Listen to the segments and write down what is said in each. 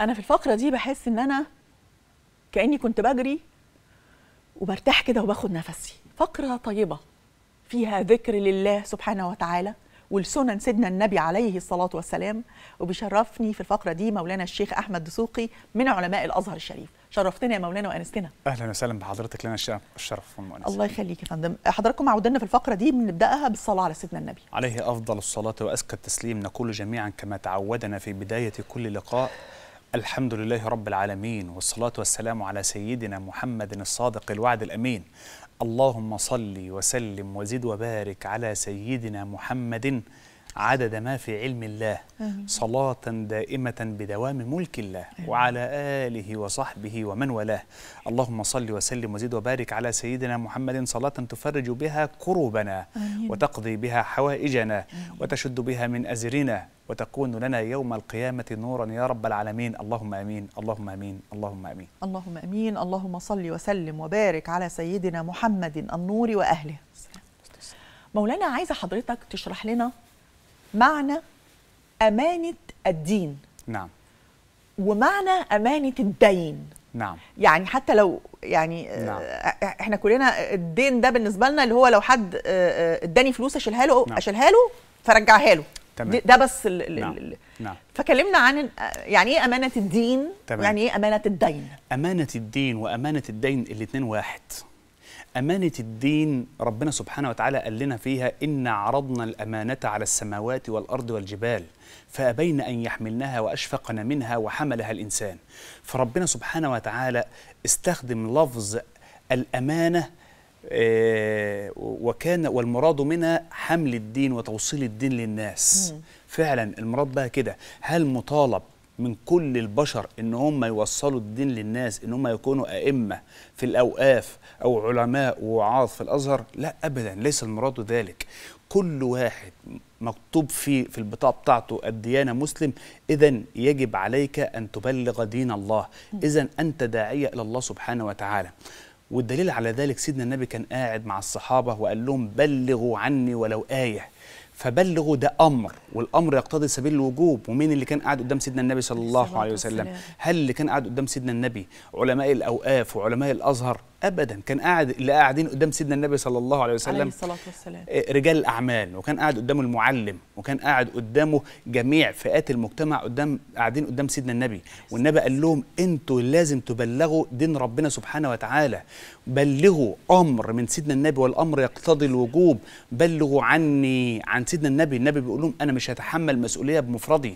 انا في الفقره دي بحس ان انا كاني كنت بجري وبرتاح كده وباخد نفسي فقره طيبه فيها ذكر لله سبحانه وتعالى والسنن سيدنا النبي عليه الصلاة والسلام وبيشرفني في الفقرة دي مولانا الشيخ أحمد دسوقي من علماء الأزهر الشريف شرفتنا يا مولانا وأنستنا أهلا وسهلا بحضرتك لنا الشرف والمؤنس الله يخليك يا فندم حضراتكم عودنا في الفقرة دي بنبدأها بالصلاة على سيدنا النبي عليه أفضل الصلاة وأزكى التسليم نقول جميعا كما تعودنا في بداية كل لقاء الحمد لله رب العالمين والصلاة والسلام على سيدنا محمد الصادق الوعد الأمين اللهم صل وسلم وزد وبارك على سيدنا محمد عدد ما في علم الله صلاة دائمة بدوام ملك الله وعلى آله وصحبه ومن والاه اللهم صل وسلم وزد وبارك على سيدنا محمد صلاة تفرج بها كروبنا وتقضي بها حوائجنا وتشد بها من أزرنا وتكون لنا يوم القيامة نورا يا رب العالمين اللهم أمين اللهم أمين اللهم أمين اللهم أمين اللهم صل وسلم وبارك على سيدنا محمد النور وأهله مولانا عايزة حضرتك تشرح لنا معنى امانه الدين نعم ومعنى امانه الدين نعم يعني حتى لو يعني نعم. آه، آه، احنا كلنا الدين ده بالنسبه لنا اللي هو لو حد آه، اداني فلوس اشيلها له نعم. اشيلها له فرجعها له تمام. ده بس نعم. نعم. فكلمنا عن يعني ايه امانه الدين تمام. يعني ايه امانه الدين امانه الدين وامانه الدين الاثنين واحد أمانة الدين ربنا سبحانه وتعالى قال لنا فيها إن عرضنا الأمانة على السماوات والأرض والجبال فأبين أن يحملنها وأشفقن منها وحملها الإنسان فربنا سبحانه وتعالى استخدم لفظ الأمانة آه، وكان والمراد منها حمل الدين وتوصيل الدين للناس فعلا المراد بها كده هل مطالب من كل البشر ان هم يوصلوا الدين للناس ان هم يكونوا ائمه في الاوقاف او علماء وعاظ في الازهر لا ابدا ليس المراد ذلك كل واحد مكتوب في في البطاقه بتاعته الديانه مسلم اذا يجب عليك ان تبلغ دين الله اذا انت داعيه الى الله سبحانه وتعالى والدليل على ذلك سيدنا النبي كان قاعد مع الصحابه وقال لهم بلغوا عني ولو ايه فبلغوا ده امر والامر يقتضي سبيل الوجوب ومين اللي كان قاعد قدام سيدنا النبي صلى الله عليه وسلم هل اللي كان قاعد قدام سيدنا النبي علماء الاوقاف وعلماء الازهر ابدا كان قاعد اللي قاعدين قدام سيدنا النبي صلى الله عليه وسلم عليه الصلاه والسلام آه، رجال الاعمال وكان قاعد قدامه المعلم وكان قاعد قدامه جميع فئات المجتمع قدام قاعدين قدام سيدنا النبي والنبي قال لهم انتوا لازم تبلغوا دين ربنا سبحانه وتعالى بلغوا امر من سيدنا النبي والامر يقتضي الوجوب بلغوا عني عن سيدنا النبي النبي بيقول لهم انا مش هتحمل مسؤوليه بمفردي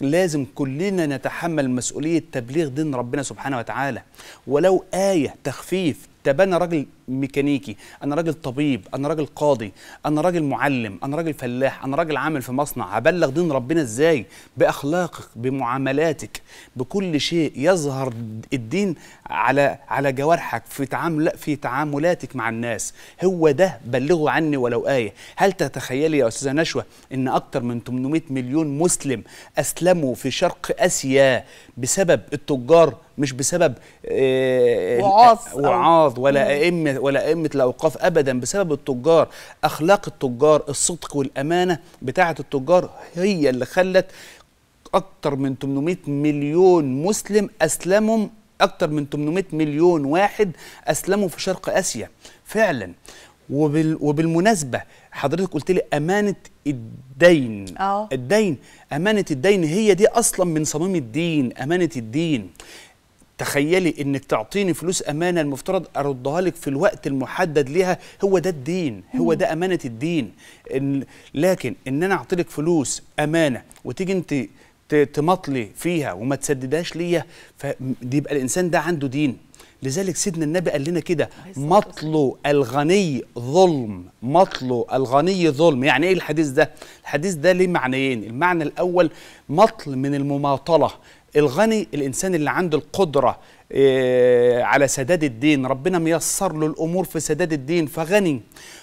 لازم كلنا نتحمل مسؤولية تبليغ دين ربنا سبحانه وتعالى ولو آية تخفيف تبنى رجل ميكانيكي انا راجل طبيب انا راجل قاضي انا راجل معلم انا راجل فلاح انا راجل عامل في مصنع هبلغ دين ربنا ازاي باخلاقك بمعاملاتك بكل شيء يظهر الدين على على جوارحك في تعامل في تعاملاتك مع الناس هو ده بلغوا عني ولو ايه هل تتخيلي يا استاذه نشوه ان اكتر من 800 مليون مسلم اسلموا في شرق اسيا بسبب التجار مش بسبب وعاظ آه، وعاظ ولا ائمه ولا ائمه الاوقاف ابدا بسبب التجار اخلاق التجار الصدق والامانه بتاعه التجار هي اللي خلت اكتر من 800 مليون مسلم أسلموا اكتر من 800 مليون واحد اسلموا في شرق اسيا فعلا وبال وبالمناسبه حضرتك قلت لي امانه الدين أوه. الدين امانه الدين هي دي اصلا من صميم الدين امانه الدين تخيلي انك تعطيني فلوس امانه المفترض اردها لك في الوقت المحدد ليها هو ده الدين هو ده امانه الدين إن لكن ان انا اعطي لك فلوس امانه وتيجي انت تمطلي فيها وما تسددهاش ليا فدي يبقى الانسان ده عنده دين لذلك سيدنا النبي قال لنا كده مطلو الغني ظلم مطلو الغني ظلم يعني ايه الحديث ده الحديث ده ليه معنيين المعنى الاول مطل من المماطله الغني الانسان اللي عنده القدره آه، على سداد الدين ربنا ميسر له الامور في سداد الدين فغني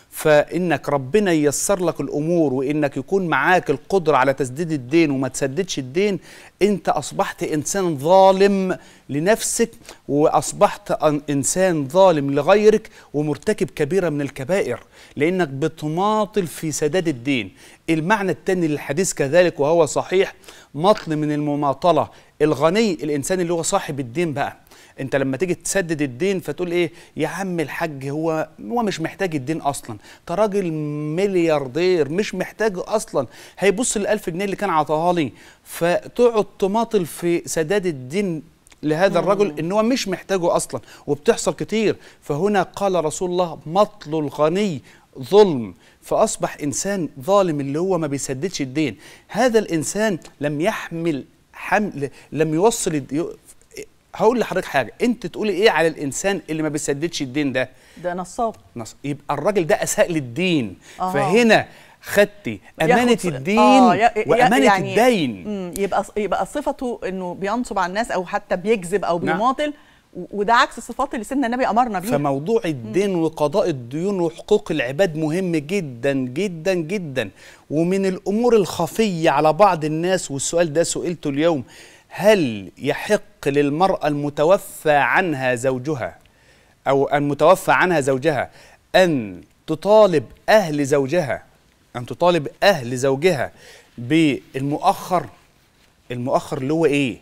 فانك ربنا ييسر لك الامور وانك يكون معاك القدره على تسديد الدين وما تسددش الدين انت اصبحت انسان ظالم لنفسك واصبحت انسان ظالم لغيرك ومرتكب كبيره من الكبائر لانك بتماطل في سداد الدين المعنى الثاني للحديث كذلك وهو صحيح مطل من المماطله الغني الانسان اللي هو صاحب الدين بقى انت لما تيجي تسدد الدين فتقول ايه يا عم الحاج هو هو مش محتاج الدين اصلا ده راجل ملياردير مش محتاج اصلا هيبص للألف جنيه اللي كان عطاها لي فتقعد تماطل في سداد الدين لهذا الرجل ان هو مش محتاجه اصلا وبتحصل كتير فهنا قال رسول الله مطل الغني ظلم فاصبح انسان ظالم اللي هو ما بيسددش الدين هذا الانسان لم يحمل حمل لم يوصل الدي... هقول لحضرتك حاجه انت تقولي ايه على الانسان اللي ما بيسددش الدين ده ده نصاب نص... يبقى الراجل ده اساء للدين آه. فهنا خدتي امانه الدين آه وامانه يعني الدين يبقى يبقى صفته انه بينصب على الناس او حتى بيكذب او نعم. بيماطل نعم. وده عكس الصفات اللي سيدنا النبي امرنا بيها فموضوع الدين وقضاء الديون وحقوق العباد مهم جدا جدا جدا ومن الامور الخفيه على بعض الناس والسؤال ده سئلته اليوم هل يحق للمراه المتوفى عنها زوجها او المتوفى عنها زوجها ان تطالب اهل زوجها ان تطالب اهل زوجها بالمؤخر المؤخر اللي هو ايه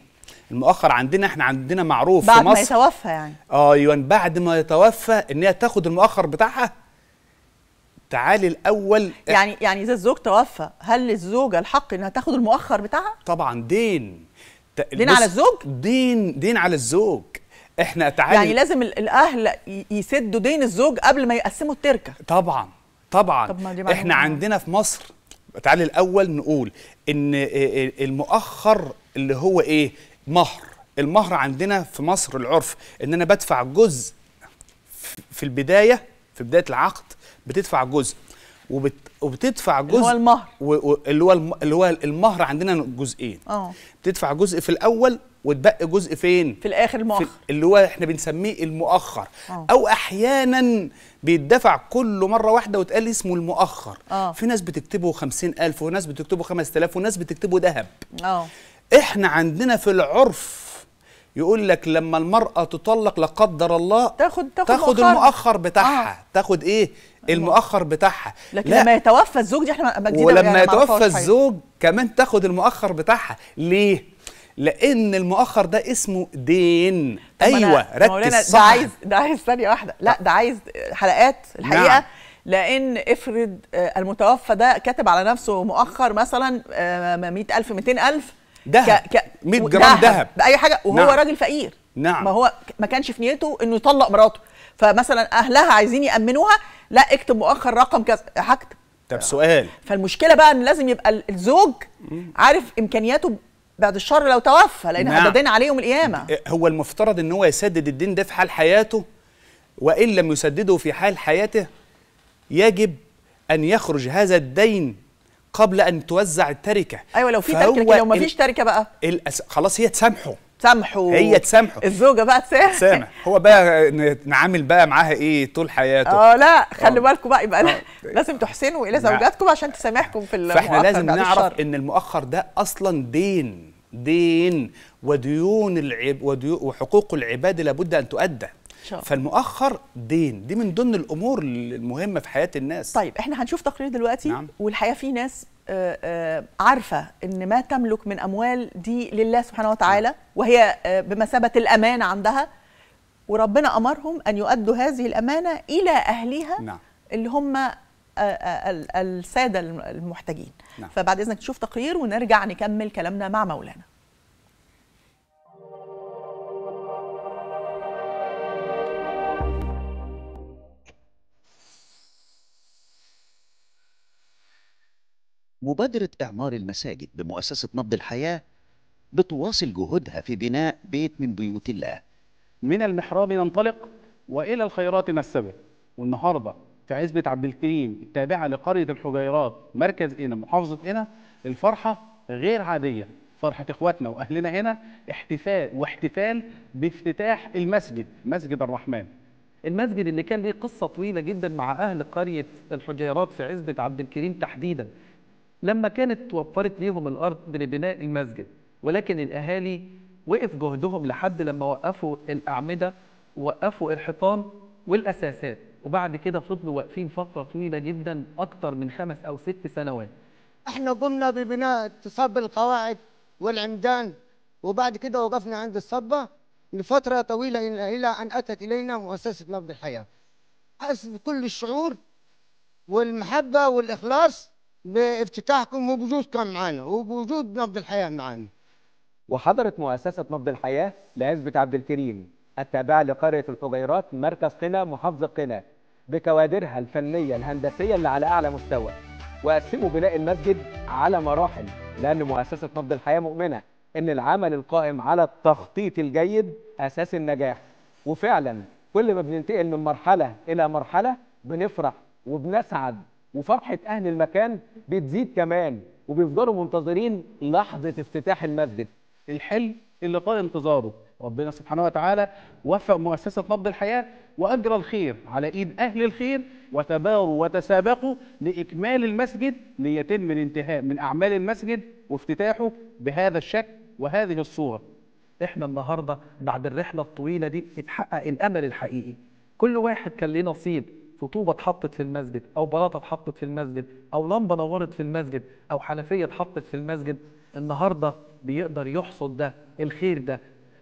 المؤخر عندنا احنا عندنا معروف بعد في مصر بعد ما يتوفى يعني اه ايوه بعد ما يتوفى ان هي تاخد المؤخر بتاعها تعالي الاول يعني يعني اذا الزوج توفى هل للزوجه الحق انها تاخد المؤخر بتاعها طبعا دين دين على الزوج دين دين على الزوج احنا تعالي يعني لازم الاهل يسدوا دين الزوج قبل ما يقسموا التركه طبعا طبعا طب احنا عندنا في مصر تعالي الاول نقول ان المؤخر اللي هو ايه مهر المهر عندنا في مصر العرف ان انا بدفع جزء في البدايه في بدايه العقد بتدفع جزء وبت وبتدفع جزء اللي هو المهر اللي هو اللي هو المهر عندنا جزئين اه بتدفع جزء في الاول وتبقى جزء فين في الاخر المؤخر في اللي هو احنا بنسميه المؤخر أوه. او احيانا بيدفع كله مره واحده وتقال اسمه المؤخر أوه. في ناس بتكتبه 50000 وناس بتكتبه 5000 وناس بتكتبه ذهب اه احنا عندنا في العرف يقول لك لما المرأة تطلق لا قدر الله تاخد تاخد, تاخد مؤخر. المؤخر بتاعها آه. تاخد ايه؟ المؤخر بتاعها لكن لا. لما يتوفى الزوج دي احنا ولما يعني يتوفى الزوج حاجة. كمان تاخد المؤخر بتاعها ليه؟ لان المؤخر ده اسمه دين ايوه ركز صح ده عايز ده عايز ثانيه واحده لا آه. ده عايز حلقات الحقيقه نعم. لان افرض آه، المتوفى ده كاتب على نفسه مؤخر مثلا 100000 آه، 200000 دهب ك... 100 جرام دهب باي حاجه وهو نعم. راجل فقير نعم ما هو ما كانش في نيته انه يطلق مراته فمثلا اهلها عايزين يامنوها لا اكتب مؤخر رقم كذا هكتب طب سؤال فالمشكله بقى ان لازم يبقى الزوج عارف امكانياته بعد الشر لو توفى لان نعم. حددنا عليهم القيامه إيه، هو المفترض ان هو يسدد الدين ده في حال حياته وان لم يسدده في حال حياته يجب ان يخرج هذا الدين قبل ان توزع التركه ايوه لو في تركه لو ما فيش تركه بقى الأس... خلاص هي تسامحه تسامحه هي تسامحه الزوجه بقى تسامح تسامح هو بقى نعامل بقى معاها ايه طول حياته اه لا خلوا آه. بالكم بقى يبقى أوه. لازم تحسنوا الى نعم. زوجاتكم عشان تسامحكم في المؤخر فاحنا لازم نعرف ان المؤخر ده اصلا دين دين وديون العب وديو وحقوق العباد لابد ان تؤدى فالمؤخر دين دي من ضمن الامور المهمه في حياه الناس طيب احنا هنشوف تقرير دلوقتي نعم. والحقيقه في ناس آه، آه، عارفه ان ما تملك من اموال دي لله سبحانه وتعالى نعم. وهي آه، بمثابه الامانه عندها وربنا امرهم ان يؤدوا هذه الامانه الى اهليها نعم. اللي هم الساده المحتاجين نعم. فبعد اذنك تشوف تقرير ونرجع نكمل كلامنا مع مولانا مبادرة إعمار المساجد بمؤسسة نبض الحياة بتواصل جهودها في بناء بيت من بيوت الله من المحراب ننطلق وإلى الخيرات نسبه والنهاردة في عزبة عبد الكريم التابعة لقرية الحجيرات مركز قنا محافظة قنا الفرحة غير عادية فرحة إخواتنا وأهلنا هنا احتفال واحتفال بافتتاح المسجد مسجد الرحمن المسجد اللي كان ليه قصة طويلة جدا مع أهل قرية الحجيرات في عزبة عبد الكريم تحديدا لما كانت توفرت ليهم الارض لبناء المسجد ولكن الاهالي وقف جهدهم لحد لما وقفوا الاعمده وقفوا الحيطان والاساسات وبعد كده فضلوا واقفين فتره طويله جدا اكتر من خمس او ست سنوات. احنا قمنا ببناء صب القواعد والعمدان وبعد كده وقفنا عند الصبه لفتره طويله الى ان اتت الينا مؤسسه نبض الحياه. حسب كل الشعور والمحبه والاخلاص بافتتاحكم وبوجودكم كان معانا وبوجود نبض الحياه معانا. وحضرت مؤسسه نبض الحياه لعزبه عبد الكريم التابعه لقريه الفجيرات مركز قنا محافظه قنا بكوادرها الفنيه الهندسيه اللي على اعلى مستوى وقسموا بناء المسجد على مراحل لان مؤسسه نبض الحياه مؤمنه ان العمل القائم على التخطيط الجيد اساس النجاح وفعلا كل ما بننتقل من مرحله الى مرحله بنفرح وبنسعد وفرحة أهل المكان بتزيد كمان وبيفضلوا منتظرين لحظة افتتاح المسجد الحلم اللي طال انتظاره ربنا سبحانه وتعالى وفق مؤسسة نبض الحياة وأجرى الخير على إيد أهل الخير وتباروا وتسابقوا لإكمال المسجد ليتم الانتهاء من أعمال المسجد وافتتاحه بهذا الشكل وهذه الصورة إحنا النهاردة بعد الرحلة الطويلة دي اتحقق الأمل الحقيقي كل واحد كان ليه نصيب طوبه اتحطت في المسجد او بلاطه اتحطت في المسجد او لمبه نورت في المسجد او حنفيه اتحطت في المسجد النهارده بيقدر يحصد ده الخير ده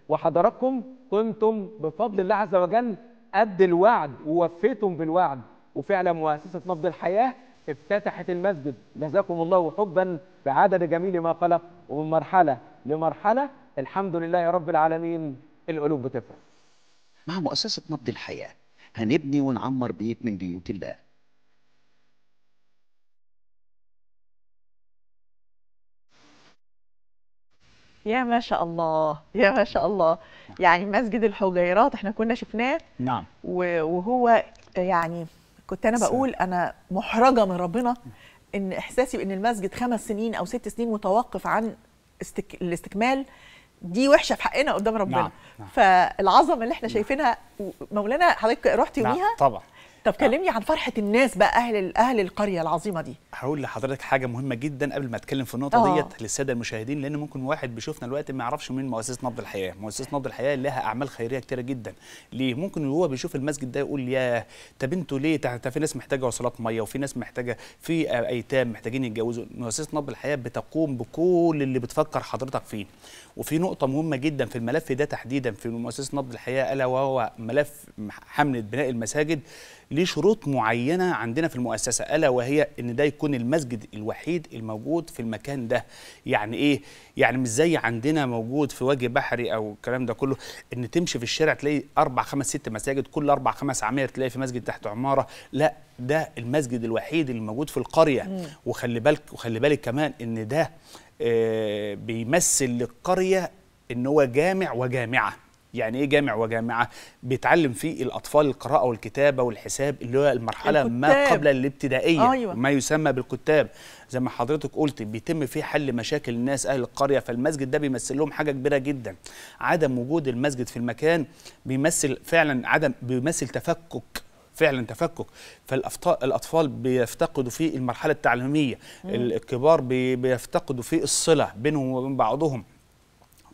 وحضراتكم كنتم بفضل الله عز وجل قد الوعد ووفيتم بالوعد وفعلا مؤسسه نبض الحياه افتتحت المسجد جزاكم الله حبا بعدد جميل ما خلق ومن مرحله لمرحله الحمد لله رب العالمين القلوب بتفرح مع مؤسسه نبض الحياه هنبني ونعمر بيت من بيوت الله يا ما شاء الله يا ما شاء الله يعني مسجد الحجيرات احنا كنا شفناه نعم وهو يعني كنت انا بقول انا محرجه من ربنا ان احساسي بان المسجد خمس سنين او ست سنين متوقف عن الاستكمال دي وحشه في حقنا قدام ربنا نعم. نعم. فالعظمه اللي احنا نعم. شايفينها مولانا حضرتك رحت نعم، يوميها نعم. طبعا طب كلمني عن فرحه الناس بقى اهل اهل القريه العظيمه دي هقول لحضرتك حاجه مهمه جدا قبل ما اتكلم في النقطه ديت آه. للساده المشاهدين لان ممكن واحد بيشوفنا الوقت ما يعرفش مين مؤسسه نبض الحياه مؤسسه نبض الحياه لها اعمال خيريه كتيره جدا ليه ممكن هو بيشوف المسجد ده يقول يا طب انتوا ليه ده في ناس محتاجه وصلات ميه وفي ناس محتاجه في ايتام محتاجين يتجوزوا مؤسسه نبض الحياه بتقوم بكل اللي بتفكر حضرتك فيه وفي نقطه مهمه جدا في الملف ده تحديدا في مؤسسه نبض الحياه الا وهو ملف حمله بناء المساجد ليه شروط معينه عندنا في المؤسسه الا وهي ان ده يكون المسجد الوحيد الموجود في المكان ده يعني ايه يعني مش زي عندنا موجود في وجه بحري او الكلام ده كله ان تمشي في الشارع تلاقي اربع خمس ست مساجد كل اربع خمس عمير تلاقي في مسجد تحت عماره لا ده المسجد الوحيد اللي موجود في القريه مم. وخلي بالك وخلي بالك كمان ان ده آه، بيمثل للقريه ان هو جامع وجامعه يعني ايه جامع وجامعه بيتعلم فيه الاطفال القراءه والكتابه والحساب اللي هو المرحله الكتاب. ما قبل الابتدائيه أيوة. ما يسمى بالكتاب زي ما حضرتك قلت بيتم فيه حل مشاكل الناس اهل القريه فالمسجد ده بيمثل لهم حاجه كبيره جدا عدم وجود المسجد في المكان بيمثل فعلا عدم بيمثل تفكك فعلا تفكك فالاطفال بيفتقدوا في المرحله التعليميه الكبار بيفتقدوا في الصله بينهم وبين بعضهم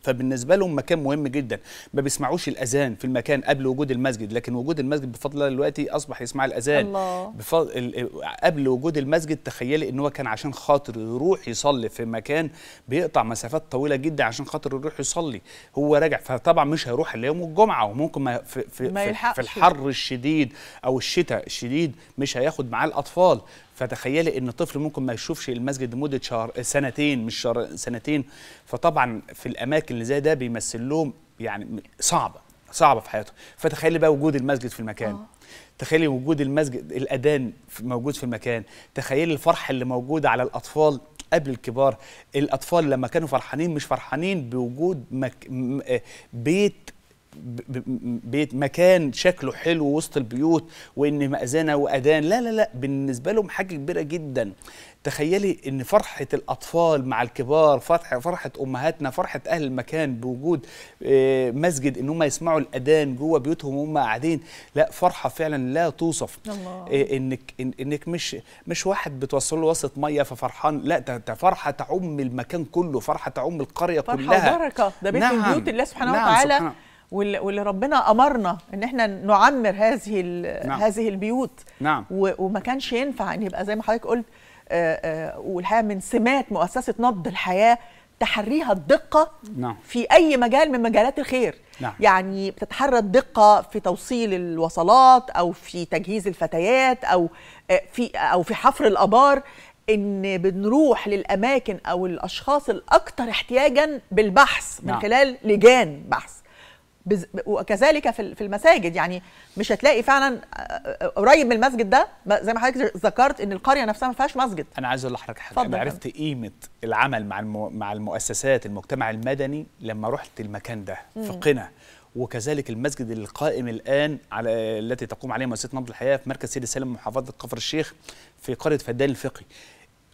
فبالنسبه لهم مكان مهم جدا ما بيسمعوش الاذان في المكان قبل وجود المسجد لكن وجود المسجد بفضل الله دلوقتي اصبح يسمع الاذان الله. بفضل قبل وجود المسجد تخيلي ان هو كان عشان خاطر يروح يصلي في مكان بيقطع مسافات طويله جدا عشان خاطر يروح يصلي هو راجع فطبعا مش هيروح الا يوم الجمعه وممكن ما في, في, ما في, في الحر الشديد او الشتاء الشديد مش هياخد معاه الاطفال فتخيلي ان طفل ممكن ما يشوفش المسجد لمده شهر سنتين مش شهر سنتين فطبعا في الاماكن اللي زي ده بيمثل لهم يعني صعبه صعبه في حياتهم فتخيلي بقى وجود المسجد في المكان أوه. تخيلي وجود المسجد الاذان موجود في المكان تخيلي الفرح اللي موجود على الاطفال قبل الكبار الاطفال لما كانوا فرحانين مش فرحانين بوجود مك... آه، بيت بيت مكان شكله حلو وسط البيوت وان مأذنه واذان لا لا لا بالنسبه لهم حاجه كبيره جدا تخيلي ان فرحه الاطفال مع الكبار فرحه فرحه امهاتنا فرحه اهل المكان بوجود آه، مسجد ان هم يسمعوا الاذان جوه بيوتهم وهم قاعدين لا فرحه فعلا لا توصف الله. آه، انك انك مش مش واحد بتوصل له وسط ميه ففرحان لا ده فرحه تعم المكان كله فرحه تعم القريه فرحة كلها فرحه وبركه ده بيت نعم. من بيوت الله سبحانه نعم وتعالى سبحانه. واللي ربنا امرنا ان احنا نعمر هذه نعم. هذه البيوت نعم. وما كانش ينفع ان يبقى زي ما حضرتك قلت آه، آه، والحقيقه من سمات مؤسسه نبض الحياه تحريها الدقة نعم. في أي مجال من مجالات الخير نعم. يعني بتتحرى الدقة في توصيل الوصلات أو في تجهيز الفتيات أو آه، في, أو في حفر الأبار إن بنروح للأماكن أو الأشخاص الأكثر احتياجا بالبحث نعم. من خلال لجان بحث بز... وكذلك في المساجد يعني مش هتلاقي فعلا قريب من المسجد ده زي ما حضرتك ذكرت ان القريه نفسها ما فيهاش مسجد انا عايز اقول لحضرتك حاجه انا عرفت قيمه العمل مع الم... مع المؤسسات المجتمع المدني لما رحت المكان ده في قنا وكذلك المسجد القائم الان على التي تقوم عليه مؤسسه نبض الحياه في مركز سيدي سالم محافظه كفر الشيخ في قريه فدان الفقي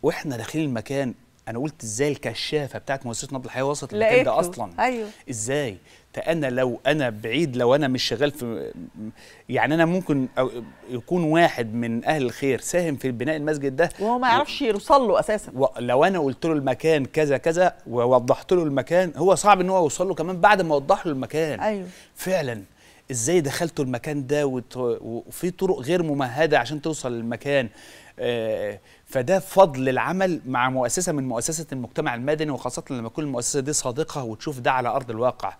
واحنا داخلين المكان انا قلت ازاي الكشافه بتاعت مؤسسه نبض الحياه وصلت للمكان ده اصلا ايوه ازاي فانا لو انا بعيد لو انا مش شغال في يعني انا ممكن يكون واحد من اهل الخير ساهم في بناء المسجد ده وهو ما يعرفش يوصل له اساسا لو انا قلت له المكان كذا كذا ووضحت له المكان هو صعب ان هو يوصل له كمان بعد ما اوضح له المكان ايوه فعلا ازاي دخلت المكان ده وفي طرق غير ممهده عشان توصل للمكان آه فده فضل العمل مع مؤسسه من مؤسسه المجتمع المدني وخاصه لما تكون المؤسسه دي صادقه وتشوف ده على ارض الواقع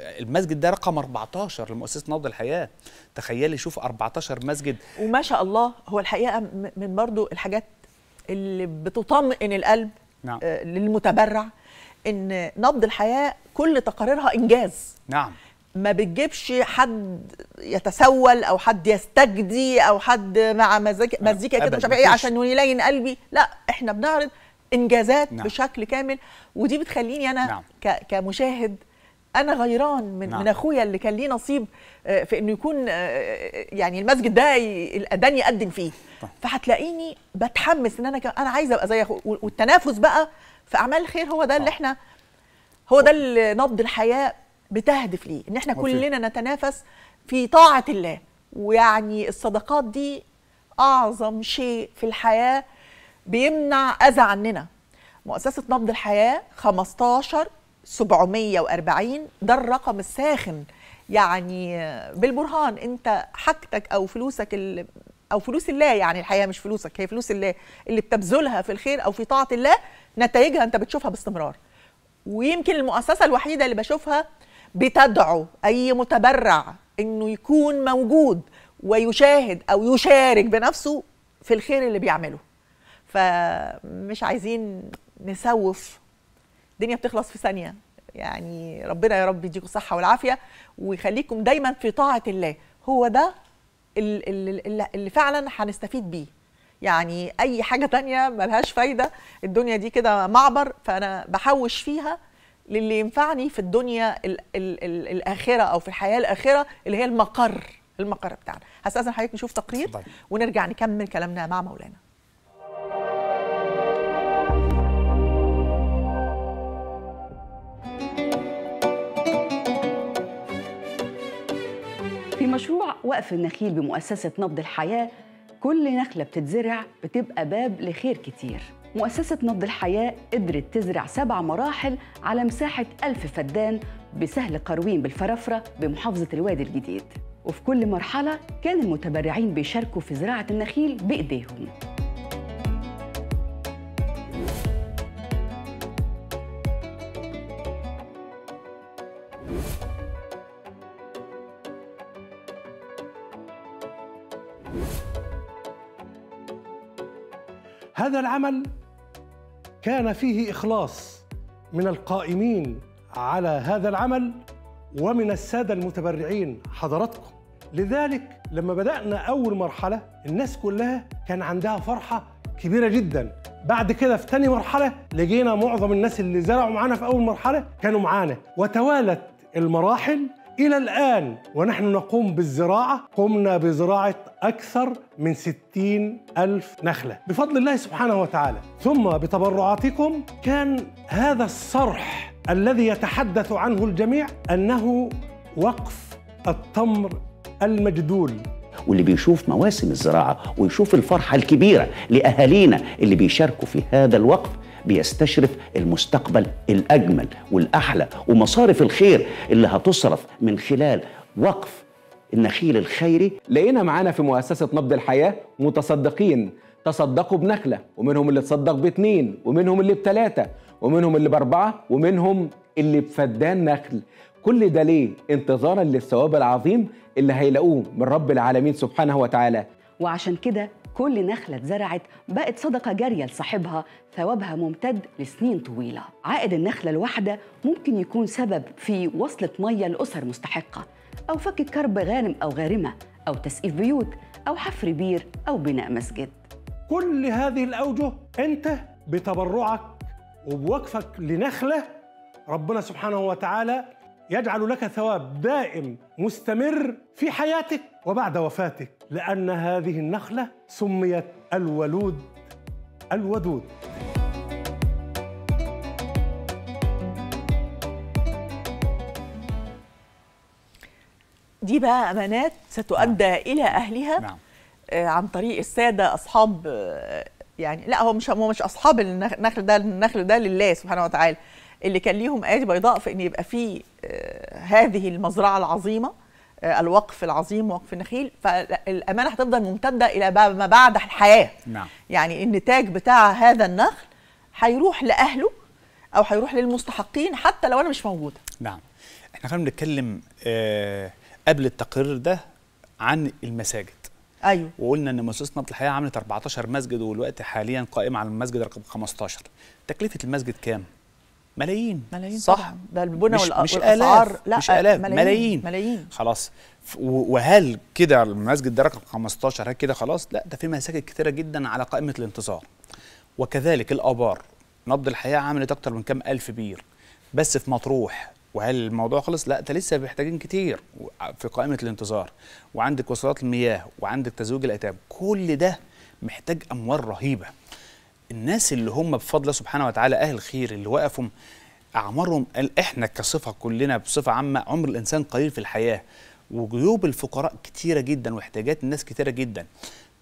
المسجد ده رقم 14 لمؤسسه نهضه الحياه تخيلي شوف 14 مسجد وما شاء الله هو الحقيقه من برضو الحاجات اللي بتطمئن القلب نعم. آه، للمتبرع ان نبض الحياه كل تقاريرها انجاز نعم ما بتجيبش حد يتسول او حد يستجدي او حد مع مزيكا مزيكا كده مش عارف ايه عشان يلين قلبي لا احنا بنعرض انجازات نعم. بشكل كامل ودي بتخليني انا نعم. كمشاهد انا غيران من نعم. من اخويا اللي كان ليه نصيب آه، في انه يكون آه، آه، يعني المسجد ده الاذان يقدم فيه طيب. فهتلاقيني بتحمس ان انا انا عايزه ابقى زي اخويا والتنافس بقى في اعمال الخير هو ده اللي طيب. احنا هو ده اللي نبض الحياه بتهدف ليه ان احنا مفيد. كلنا نتنافس في طاعه الله ويعني الصدقات دي اعظم شيء في الحياه بيمنع اذى عننا مؤسسه نبض الحياه 15 740 ده الرقم الساخن يعني بالبرهان انت حاجتك او فلوسك اللي او فلوس الله يعني الحقيقه مش فلوسك هي فلوس الله اللي بتبذلها في الخير او في طاعه الله نتائجها انت بتشوفها باستمرار ويمكن المؤسسه الوحيده اللي بشوفها بتدعو اي متبرع انه يكون موجود ويشاهد او يشارك بنفسه في الخير اللي بيعمله فمش عايزين نسوف الدنيا بتخلص في ثانيه يعني ربنا يا رب يديكم الصحه والعافيه ويخليكم دايما في طاعه الله هو ده اللي, اللي فعلا هنستفيد بيه يعني اي حاجه تانية ملهاش فايده الدنيا دي كده معبر فانا بحوش فيها للي ينفعني في الدنيا الـ الـ الـ الاخره او في الحياه الاخره اللي هي المقر المقر بتاعنا هستاذن حضرتك نشوف تقرير ونرجع نكمل كلامنا مع مولانا في مشروع وقف النخيل بمؤسسة نبض الحياة كل نخلة بتتزرع بتبقى باب لخير كتير مؤسسة نبض الحياة قدرت تزرع سبع مراحل على مساحة ألف فدان بسهل قروين بالفرافرة بمحافظة الوادي الجديد وفي كل مرحلة كان المتبرعين بيشاركوا في زراعة النخيل بإيديهم هذا العمل كان فيه إخلاص من القائمين على هذا العمل ومن السادة المتبرعين حضراتكم لذلك لما بدأنا أول مرحلة الناس كلها كان عندها فرحة كبيرة جدا بعد كده في تاني مرحلة لقينا معظم الناس اللي زرعوا معانا في أول مرحلة كانوا معانا وتوالت المراحل إلى الآن ونحن نقوم بالزراعة قمنا بزراعة أكثر من ستين ألف نخلة بفضل الله سبحانه وتعالى ثم بتبرعاتكم كان هذا الصرح الذي يتحدث عنه الجميع أنه وقف التمر المجدول واللي بيشوف مواسم الزراعة ويشوف الفرحة الكبيرة لأهالينا اللي بيشاركوا في هذا الوقف بيستشرف المستقبل الأجمل والأحلى ومصارف الخير اللي هتصرف من خلال وقف النخيل الخيري لقينا معانا في مؤسسة نبض الحياة متصدقين تصدقوا بنخلة ومنهم اللي تصدق باتنين ومنهم اللي بتلاتة ومنهم اللي بأربعة ومنهم اللي بفدان نخل كل ده ليه انتظارا للثواب العظيم اللي هيلاقوه من رب العالمين سبحانه وتعالى وعشان كده كل نخلة اتزرعت بقت صدقة جارية لصاحبها ثوابها ممتد لسنين طويلة عائد النخلة الواحدة ممكن يكون سبب في وصلة مية لأسر مستحقة أو فك كرب غانم أو غارمة أو تسقيف بيوت أو حفر بير أو بناء مسجد كل هذه الأوجه أنت بتبرعك وبوقفك لنخلة ربنا سبحانه وتعالى يجعل لك ثواب دائم مستمر في حياتك وبعد وفاتك لأن هذه النخلة سميت الولود الودود دي بقى أمانات ستؤدى نعم. إلى أهلها نعم. آه، عن طريق السادة أصحاب آه، يعني لا هو مش هو مش أصحاب النخل ده النخل ده لله سبحانه وتعالى اللي كان ليهم آية بيضاء في إن يبقى في آه، هذه المزرعة العظيمة آه، الوقف العظيم وقف النخيل فالأمانة هتفضل ممتدة إلى ما بعد الحياة نعم. يعني النتاج بتاع هذا النخل هيروح لأهله أو هيروح للمستحقين حتى لو أنا مش موجودة نعم احنا خلينا بنتكلم آه قبل التقرير ده عن المساجد ايوه وقلنا ان مؤسسه نبض الحياه عملت 14 مسجد والوقت حاليا قائمه على المسجد رقم 15 تكلفه المسجد كام ملايين ملايين صح ده البنى مش, مش آلاف لا مش آلاف ملايين ملايين, ملايين. خلاص وهل كده المسجد ده رقم 15 هل كده خلاص لا ده في مساجد كتيره جدا على قائمه الانتظار وكذلك الابار نبض الحياه عملت اكتر من كام الف بير بس في مطروح وهل الموضوع خلص؟ لا ده لسه محتاجين كتير في قائمه الانتظار وعندك وصلات المياه وعندك تزويج الايتام كل ده محتاج اموال رهيبه الناس اللي هم بفضل سبحانه وتعالى اهل خير اللي وقفوا اعمارهم قال احنا كصفه كلنا بصفه عامه عمر الانسان قليل في الحياه وجيوب الفقراء كتيره جدا واحتياجات الناس كتيره جدا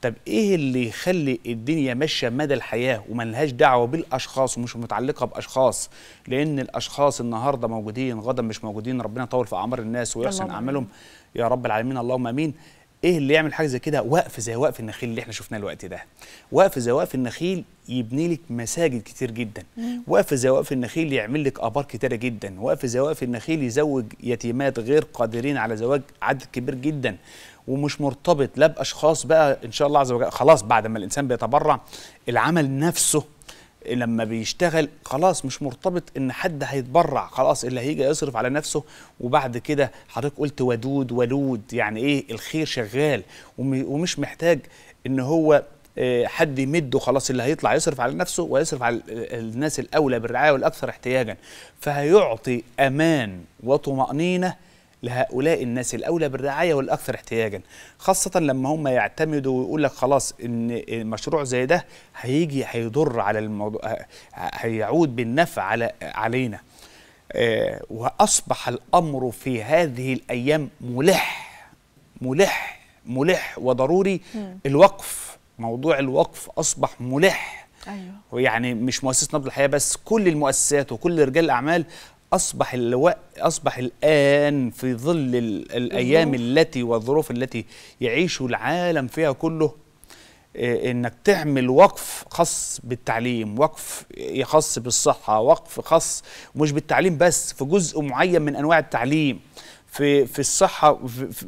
طب ايه اللي يخلي الدنيا ماشيه مدى الحياه وما لهاش دعوه بالاشخاص ومش متعلقه باشخاص لان الاشخاص النهارده موجودين غدا مش موجودين ربنا يطول في اعمار الناس ويحسن اعمالهم يا رب العالمين اللهم امين ايه اللي يعمل حاجه زي كده وقف زي وقف النخيل اللي احنا شفناه الوقت ده وقف زي وقف النخيل يبني لك مساجد كتير جدا وقف زي وقف النخيل يعمل لك ابار كتيره جدا وقف زي وقف النخيل يزوج يتيمات غير قادرين على زواج عدد كبير جدا ومش مرتبط لا باشخاص بقى ان شاء الله عز وجل خلاص بعد ما الانسان بيتبرع العمل نفسه لما بيشتغل خلاص مش مرتبط ان حد هيتبرع خلاص اللي هيجي يصرف على نفسه وبعد كده حضرتك قلت ودود ولود يعني ايه الخير شغال ومش محتاج ان هو آه، حد يمده خلاص اللي هيطلع يصرف على نفسه ويصرف على الناس الاولى بالرعايه والاكثر احتياجا فهيعطي امان وطمانينه لهؤلاء الناس الاولى بالرعايه والاكثر احتياجا خاصه لما هم يعتمدوا ويقول لك خلاص ان مشروع زي ده هيجي هيضر على الموضوع هيعود بالنفع على علينا آه، واصبح الامر في هذه الايام ملح ملح ملح وضروري الوقف موضوع الوقف اصبح ملح ايوه يعني مش مؤسسه نبض الحياه بس كل المؤسسات وكل رجال الاعمال أصبح الوقت أصبح الآن في ظل الأيام التي والظروف التي يعيش العالم فيها كله آه، انك تعمل وقف خاص بالتعليم وقف يخص بالصحه وقف خاص مش بالتعليم بس في جزء معين من انواع التعليم في في الصحه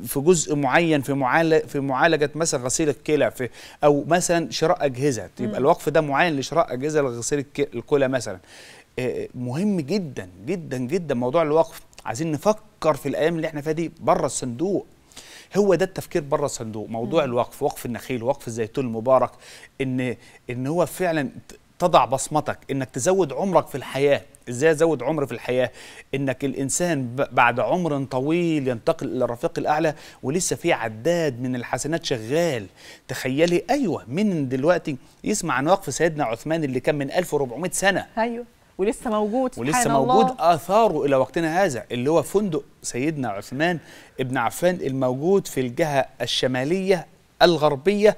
في جزء معين في معالجه في معالجه مثلا غسيل الكلى في او مثلا شراء اجهزه يبقى الوقف ده معين لشراء اجهزه لغسيل الكلى مثلا آه، آه، مهم جدا جدا جدا موضوع الوقف عايزين نفكر في الايام اللي احنا فيها دي بره الصندوق هو ده التفكير بره الصندوق موضوع م. الوقف وقف النخيل وقف الزيتون المبارك ان ان هو فعلا تضع بصمتك انك تزود عمرك في الحياه ازاي ازود عمر في الحياه انك الانسان بعد عمر طويل ينتقل الى الرفيق الاعلى ولسه في عداد من الحسنات شغال تخيلي ايوه من دلوقتي يسمع عن وقف سيدنا عثمان اللي كان من 1400 سنه ايوه ولسه موجود سبحان ولسه موجود الله. اثاره الى وقتنا هذا اللي هو فندق سيدنا عثمان ابن عفان الموجود في الجهه الشماليه الغربيه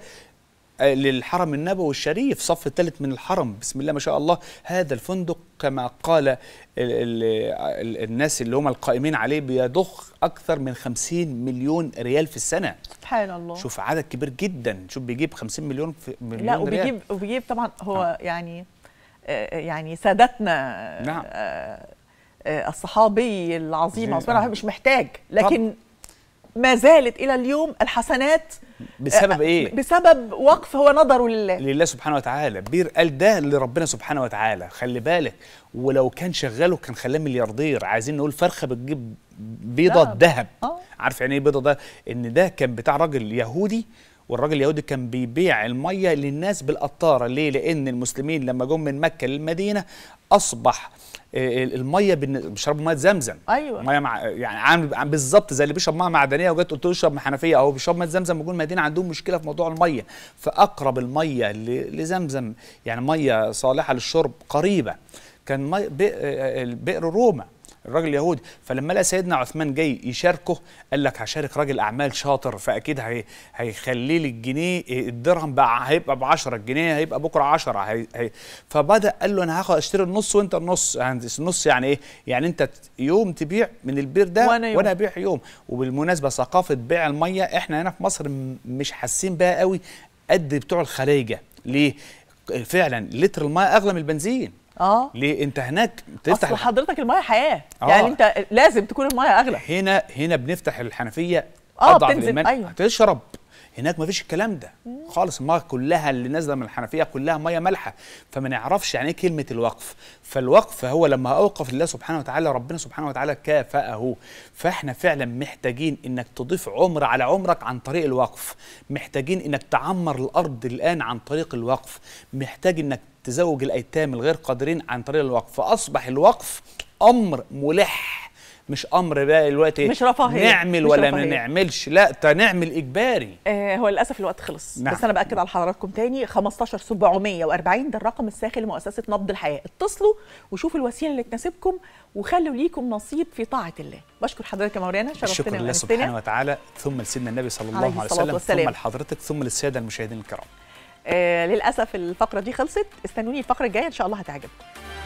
آه، للحرم النبوي الشريف صف الثالث من الحرم بسم الله ما شاء الله هذا الفندق كما قال الـ الـ الـ الناس اللي هم القائمين عليه بيضخ أكثر من 50 مليون ريال في السنة سبحان الله شوف عدد كبير جدا شوف بيجيب 50 مليون في مليون لا وبيجيب ريال. وبيجيب طبعا هو آه. يعني آه، يعني سادتنا نعم. آه، آه، الصحابي العظيم عثمان مش محتاج لكن طب. ما زالت الى اليوم الحسنات بسبب ايه؟ بسبب وقف هو نظره لله لله سبحانه وتعالى بير قال ده لربنا سبحانه وتعالى خلي بالك ولو كان شغاله كان خلاه ملياردير عايزين نقول فرخه بتجيب بيضه ذهب عارف يعني ايه بيضه ده ان ده كان بتاع راجل يهودي والراجل اليهودي كان بيبيع الميه للناس بالقطاره ليه لان المسلمين لما جم من مكه للمدينه اصبح آه، الميه بيشربوا ميه زمزم ايوه ميه مع يعني عام بالظبط زي اللي بيشرب ميه معدنيه وجيت قلت له اشرب حنفيه اهو بيشرب ميه زمزم وجون المدينه عندهم مشكله في موضوع الميه فاقرب الميه لزمزم يعني ميه صالحه للشرب قريبه كان آه، آه، بئر روما الراجل يهودي فلما لقى سيدنا عثمان جاي يشاركه قال لك هشارك راجل اعمال شاطر فاكيد هي هيخلي لي الجنيه الدرهم بقى هيبقى ب 10 الجنيه هيبقى بكره 10 هي هي فبدا قال له انا هاخد اشتري النص وانت النص النص يعني ايه؟ يعني انت يوم تبيع من البير ده وانا, يوم. وأنا ابيع يوم وبالمناسبه ثقافه بيع الميه احنا هنا في مصر مش حاسين بها قوي قد بتوع الخلايجه ليه؟ فعلا لتر الميه اغلى من البنزين اه ليه انت هناك بتفتح اصل حضرتك المايه حياه آه. يعني انت لازم تكون المايه اغلى هنا هنا بنفتح الحنفيه اه بتنزل ايوه هتشرب هناك مفيش الكلام ده خالص المايه كلها اللي نازله من الحنفيه كلها ميه مالحه فما نعرفش يعني ايه كلمه الوقف فالوقف هو لما اوقف لله سبحانه وتعالى ربنا سبحانه وتعالى كافاه فاحنا فعلا محتاجين انك تضيف عمر على عمرك عن طريق الوقف محتاجين انك تعمر الارض الان عن طريق الوقف محتاج انك تزوج الايتام الغير قادرين عن طريق الوقف فاصبح الوقف امر ملح مش امر بقى دلوقتي مش رفاهيه نعمل مش ولا ما نعملش لا ده نعمل اجباري آه هو للاسف الوقت خلص نعم. بس انا باكد على حضراتكم تاني 15740 ده الرقم الساخن لمؤسسه نبض الحياه اتصلوا وشوفوا الوسيله اللي تناسبكم وخلوا ليكم نصيب في طاعه الله بشكر حضرتك يا مولانا شرفتنا شكرا لله سبحانه وتعالى ثم لسيدنا النبي صلى الله عليه وسلم والسلام. ثم لحضرتك ثم للساده المشاهدين الكرام آه، للاسف الفقره دي خلصت استنوني الفقره الجايه ان شاء الله هتعجبكم